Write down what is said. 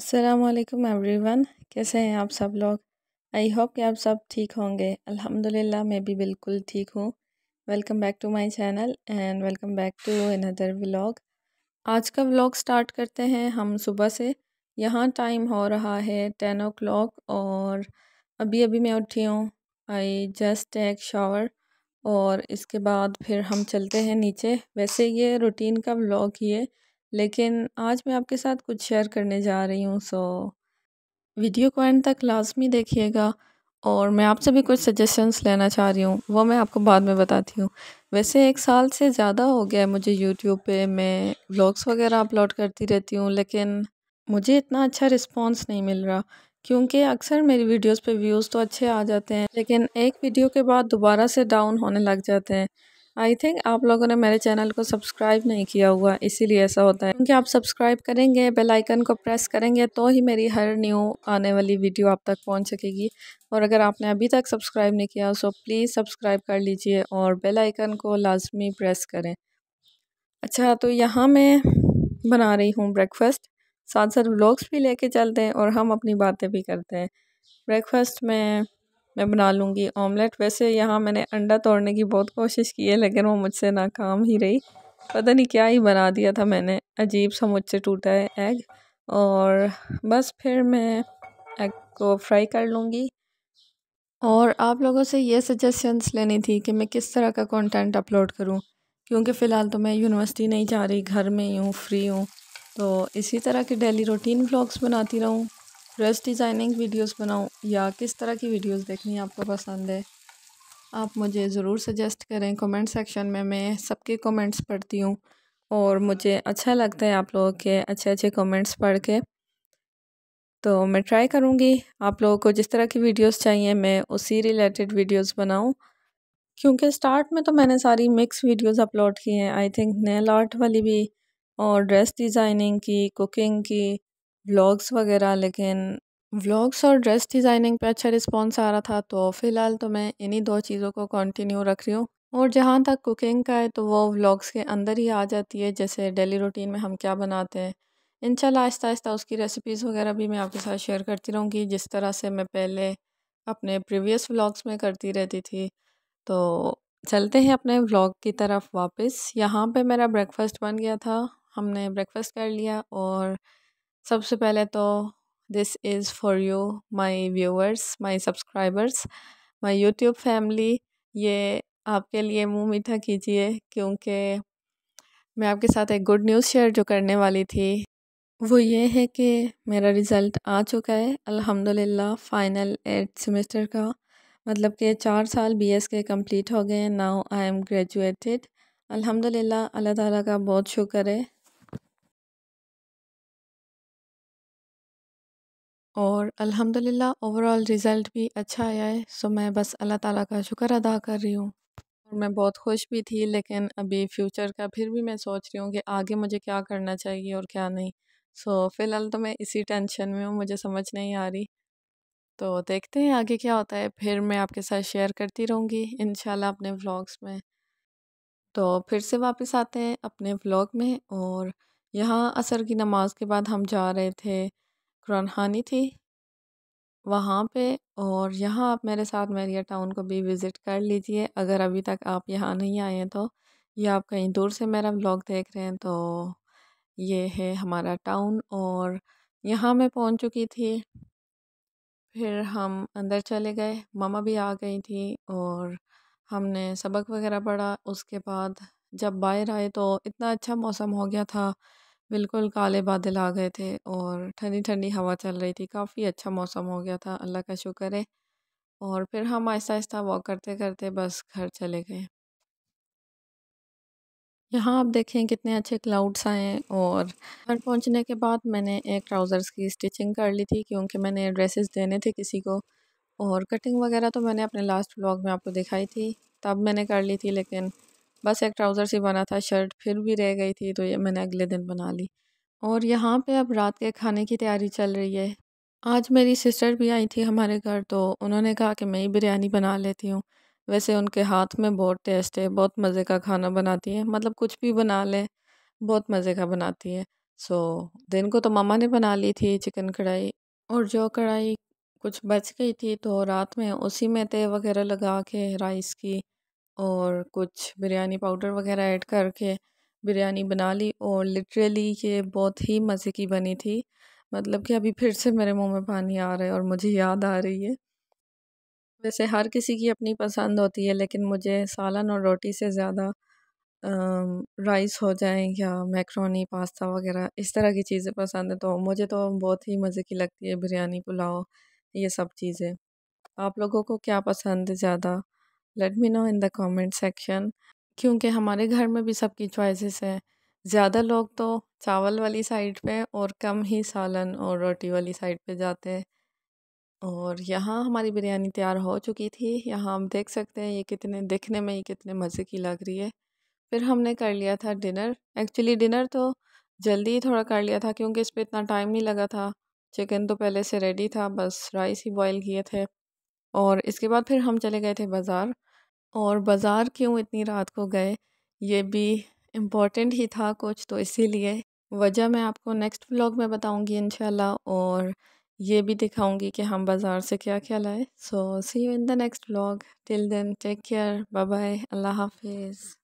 Every one कैसे हैं आप सब लोग आई होप कि आप सब ठीक होंगे अल्हम्दुलिल्लाह मैं भी बिल्कुल ठीक हूँ welcome back to my channel and welcome back to another vlog आज का व्लॉग स्टार्ट करते हैं हम सुबह से यहाँ टाइम हो रहा है टेन ओ क्लाक और अभी अभी मैं उठी हूँ आई जस्ट टेक शावर और इसके बाद फिर हम चलते हैं नीचे वैसे ये रूटीन का व्लॉग ही है लेकिन आज मैं आपके साथ कुछ शेयर करने जा रही हूँ सो वीडियो को एंड तक लाजमी देखिएगा और मैं आपसे भी कुछ सजेशंस लेना चाह रही हूँ वो मैं आपको बाद में बताती हूँ वैसे एक साल से ज़्यादा हो गया है मुझे यूट्यूब पे मैं ब्लॉग्स वगैरह अपलोड करती रहती हूँ लेकिन मुझे इतना अच्छा रिस्पॉन्स नहीं मिल रहा क्योंकि अक्सर मेरी वीडियोस पे व्यूज़ तो अच्छे आ जाते हैं लेकिन एक वीडियो के बाद दोबारा से डाउन होने लग जाते हैं आई थिंक आप लोगों ने मेरे चैनल को सब्सक्राइब नहीं किया हुआ इसीलिए ऐसा होता है क्योंकि आप सब्सक्राइब करेंगे बेल आइकन को प्रेस करेंगे तो ही मेरी हर न्यू आने वाली वीडियो आप तक पहुंच सकेगी और अगर आपने अभी तक सब्सक्राइब नहीं किया सो प्लीज़ सब्सक्राइब कर लीजिए और बेल आइकन को लाजमी प्रेस करें अच्छा तो यहाँ मैं बना रही हूँ ब्रेकफास्ट साथ साथ ब्लॉग्स भी लेके चलते हैं और हम अपनी बातें भी करते हैं ब्रेकफास्ट में मैं बना लूँगी ऑमलेट वैसे यहाँ मैंने अंडा तोड़ने की बहुत कोशिश की है लेकिन वो मुझसे नाकाम ही रही पता नहीं क्या ही बना दिया था मैंने अजीब सा मुझसे टूटा है एग और बस फिर मैं एग को फ्राई कर लूँगी और आप लोगों से ये सजेशंस लेनी थी कि मैं किस तरह का कंटेंट अपलोड करूं क्योंकि फ़िलहाल तो मैं यूनिवर्सिटी नहीं जा रही घर में ही हूँ फ्री हूँ तो इसी तरह के डेली रूटीन ब्लॉग्स बनाती रहूँ ड्रेस डिज़ाइनिंग वीडियोस बनाऊं या किस तरह की वीडियोस देखनी आपको पसंद है आप मुझे ज़रूर सजेस्ट करें कमेंट सेक्शन में मैं सबके कमेंट्स पढ़ती हूँ और मुझे अच्छा लगता है आप लोगों के अच्छे अच्छे कमेंट्स पढ़ के तो मैं ट्राई करूँगी आप लोगों को जिस तरह की वीडियोस चाहिए मैं उसी रिलेटेड वीडियोस बनाऊँ क्योंकि स्टार्ट में तो मैंने सारी मिक्स वीडियोस अपलोड की हैं आई थिंक नेल आर्ट वाली भी और ड्रेस डिज़ाइनिंग की कुकिंग की व्लॉग्स वगैरह लेकिन व्लॉग्स और ड्रेस डिज़ाइनिंग पे अच्छा रिस्पॉन्स आ रहा था तो फ़िलहाल तो मैं इन्हीं दो चीज़ों को कंटिन्यू रख रही हूँ और जहाँ तक कुकिंग का है तो वो व्लॉग्स के अंदर ही आ जाती है जैसे डेली रूटीन में हम क्या बनाते हैं इनशाला आहिस्ता आहिस्ता उसकी रेसिपीज़ वगैरह भी मैं आपके साथ शेयर करती रहूँगी जिस तरह से मैं पहले अपने प्रीवियस व्लॉग्स में करती रहती थी तो चलते हैं अपने व्लॉग की तरफ वापस यहाँ पे मेरा ब्रेकफ़ास्ट बन गया था हमने ब्रेकफ़ास्ट कर लिया और सबसे पहले तो this is for you my viewers my subscribers my YouTube family ये आपके लिए मुंह मीठा कीजिए क्योंकि मैं आपके साथ एक गुड न्यूज़ शेयर जो करने वाली थी वो ये है कि मेरा रिज़ल्ट आ चुका है अल्हम्दुलिल्लाह फ़ाइनल एट सेमेस्टर का मतलब कि चार साल बीएस के कंप्लीट हो गए नाउ आई एम ग्रेजुएटेड अल्हम्दुलिल्लाह अल्लाह ताला का बहुत शुक्र है और अल्हम्दुलिल्लाह ओवरऑल रिज़ल्ट भी अच्छा आया है सो मैं बस अल्लाह ताला का शुक्र अदा कर रही हूँ और मैं बहुत खुश भी थी लेकिन अभी फ्यूचर का फिर भी मैं सोच रही हूँ कि आगे मुझे क्या करना चाहिए और क्या नहीं सो फ़िलहाल तो मैं इसी टेंशन में हूँ मुझे समझ नहीं आ रही तो देखते हैं आगे क्या होता है फिर मैं आपके साथ शेयर करती रहूँगी इन अपने व्लॉग्स में तो फिर से वापस आते हैं अपने व्लॉग में और यहाँ असर की नमाज़ के बाद हम जा रहे थे कुरानखानी थी वहाँ पे और यहाँ आप मेरे साथ मैरिया टाउन को भी विज़िट कर लीजिए अगर अभी तक आप यहाँ नहीं आए हैं तो या आप कहीं दूर से मेरा ब्लॉग देख रहे हैं तो ये है हमारा टाउन और यहाँ मैं पहुँच चुकी थी फिर हम अंदर चले गए मामा भी आ गई थी और हमने सबक वगैरह पढ़ा उसके बाद जब बाहर आए तो इतना अच्छा मौसम हो गया था बिल्कुल काले बादल आ गए थे और ठंडी-ठंडी हवा चल रही थी। काफ़ी अच्छा मौसम हो गया था, अल्लाह का शुक्र है। और फिर हम आहिस्ता-आहिस्ता वॉक करते-करते बस घर चले गए। यहाँ आप देखें कितने अच्छे क्लाउड्स आए हैं और घर पहुँचने के बाद मैंने एक ट्राउज़र्स की स्टिचिंग कर ली थी क्योंकि मैंने ड्रेसेस देने थे किसी को और कटिंग वगैरह तो मैंने अपने लास्ट ब्लॉग में आपको दिखाई थी, तब मैंने कर ली थी लेकिन बस एक ट्राउज़र सी बना था शर्ट फिर भी रह गई थी तो ये मैंने अगले दिन बना ली और यहाँ पे अब रात के खाने की तैयारी चल रही है आज मेरी सिस्टर भी आई थी हमारे घर तो उन्होंने कहा कि मैं ही बिरयानी बना लेती हूँ वैसे उनके हाथ में बहुत टेस्ट है बहुत मज़े का खाना बनाती है मतलब कुछ भी बना ले बहुत मज़े का बनाती है सो दिन को तो मामा ने बना ली थी चिकन कढ़ाई और जो कढ़ाई कुछ बच गई थी तो रात में उसी में तय वगैरह लगा के राइस की और कुछ बिरयानी पाउडर वगैरह ऐड करके बिरयानी बना ली और लिटरली ये बहुत ही मज़े की बनी थी मतलब कि अभी फिर से मेरे मुंह में पानी आ रहा है और मुझे याद आ रही है वैसे हर किसी की अपनी पसंद होती है लेकिन मुझे सालन और रोटी से ज़्यादा राइस हो जाए या मैक्रोनी पास्ता वगैरह इस तरह की चीज़ें पसंद है तो मुझे तो बहुत ही मज़े की लगती है बिरयानी पुलाव ये सब चीज़ें आप लोगों को क्या पसंद है ज़्यादा let me know in the comment section क्योंकि हमारे घर में भी सबकी चॉइसेस हैं ज़्यादा लोग तो चावल वाली साइड पे और कम ही सालन और रोटी वाली साइड पे जाते हैं और यहाँ हमारी बिरयानी तैयार हो चुकी थी यहाँ हम देख सकते हैं ये कितने दिखने में ये कितने मज़े की लग रही है फिर हमने कर लिया था डिनर एक्चुअली डिनर तो जल्दी ही थोड़ा कर लिया था क्योंकि इस पर इतना टाइम नहीं लगा था चिकन तो पहले से रेडी था बस राइस ही बॉयल किए थे और इसके बाद फिर हम चले गए थे बाज़ार और बाज़ार क्यों इतनी रात को गए ये भी इम्पोर्टेंट ही था कुछ तो इसीलिए वजह मैं आपको नेक्स्ट व्लॉग में बताऊंगी शाला और ये भी दिखाऊंगी कि हम बाज़ार से क्या क्या लाए so see you in the next vlog till then take care bye bye अल्लाह हाफिज़